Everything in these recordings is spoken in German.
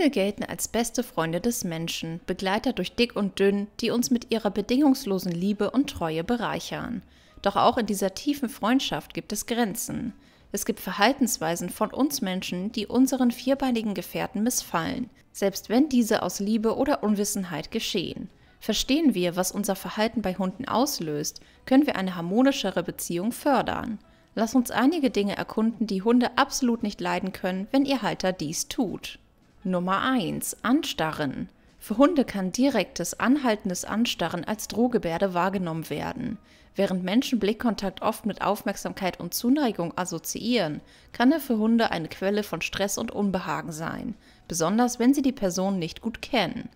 Hunde gelten als beste Freunde des Menschen, Begleiter durch dick und dünn, die uns mit ihrer bedingungslosen Liebe und Treue bereichern. Doch auch in dieser tiefen Freundschaft gibt es Grenzen. Es gibt Verhaltensweisen von uns Menschen, die unseren vierbeinigen Gefährten missfallen, selbst wenn diese aus Liebe oder Unwissenheit geschehen. Verstehen wir, was unser Verhalten bei Hunden auslöst, können wir eine harmonischere Beziehung fördern. Lass uns einige Dinge erkunden, die Hunde absolut nicht leiden können, wenn ihr Halter dies tut. Nummer 1. Anstarren. Für Hunde kann direktes, anhaltendes Anstarren als Drohgebärde wahrgenommen werden. Während Menschen Blickkontakt oft mit Aufmerksamkeit und Zuneigung assoziieren, kann er für Hunde eine Quelle von Stress und Unbehagen sein, besonders wenn sie die Person nicht gut kennen.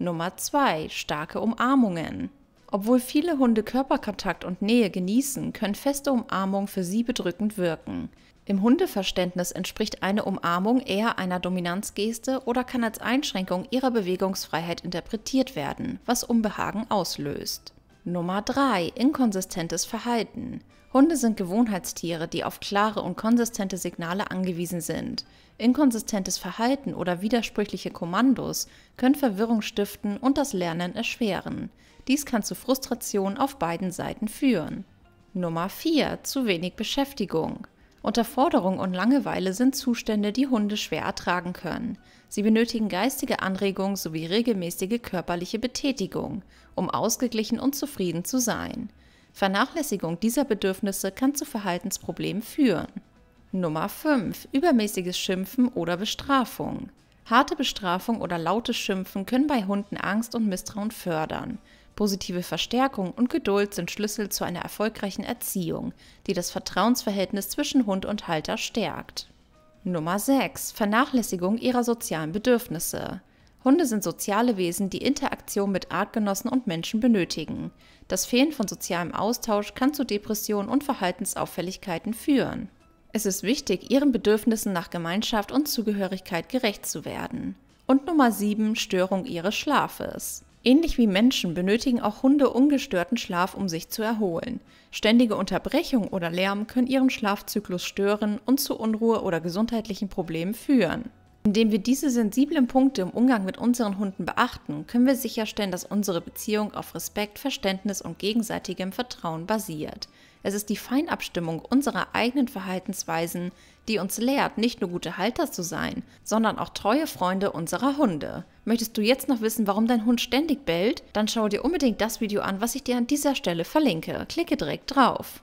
Nummer 2. Starke Umarmungen. Obwohl viele Hunde Körperkontakt und Nähe genießen, können feste Umarmungen für sie bedrückend wirken. Im Hundeverständnis entspricht eine Umarmung eher einer Dominanzgeste oder kann als Einschränkung ihrer Bewegungsfreiheit interpretiert werden, was Unbehagen auslöst. Nummer 3. Inkonsistentes Verhalten. Hunde sind Gewohnheitstiere, die auf klare und konsistente Signale angewiesen sind. Inkonsistentes Verhalten oder widersprüchliche Kommandos können Verwirrung stiften und das Lernen erschweren. Dies kann zu Frustration auf beiden Seiten führen. Nummer 4. Zu wenig Beschäftigung. Unterforderung und Langeweile sind Zustände, die Hunde schwer ertragen können. Sie benötigen geistige Anregung sowie regelmäßige körperliche Betätigung, um ausgeglichen und zufrieden zu sein. Vernachlässigung dieser Bedürfnisse kann zu Verhaltensproblemen führen. Nummer 5. Übermäßiges Schimpfen oder Bestrafung. Harte Bestrafung oder lautes Schimpfen können bei Hunden Angst und Misstrauen fördern. Positive Verstärkung und Geduld sind Schlüssel zu einer erfolgreichen Erziehung, die das Vertrauensverhältnis zwischen Hund und Halter stärkt. Nummer 6. Vernachlässigung ihrer sozialen Bedürfnisse. Hunde sind soziale Wesen, die Interaktion mit Artgenossen und Menschen benötigen. Das Fehlen von sozialem Austausch kann zu Depressionen und Verhaltensauffälligkeiten führen. Es ist wichtig, ihren Bedürfnissen nach Gemeinschaft und Zugehörigkeit gerecht zu werden. Und Nummer 7. Störung ihres Schlafes. Ähnlich wie Menschen benötigen auch Hunde ungestörten Schlaf, um sich zu erholen. Ständige Unterbrechung oder Lärm können ihren Schlafzyklus stören und zu Unruhe oder gesundheitlichen Problemen führen. Indem wir diese sensiblen Punkte im Umgang mit unseren Hunden beachten, können wir sicherstellen, dass unsere Beziehung auf Respekt, Verständnis und gegenseitigem Vertrauen basiert. Es ist die Feinabstimmung unserer eigenen Verhaltensweisen, die uns lehrt, nicht nur gute Halter zu sein, sondern auch treue Freunde unserer Hunde. Möchtest du jetzt noch wissen, warum dein Hund ständig bellt? Dann schau dir unbedingt das Video an, was ich dir an dieser Stelle verlinke. Klicke direkt drauf.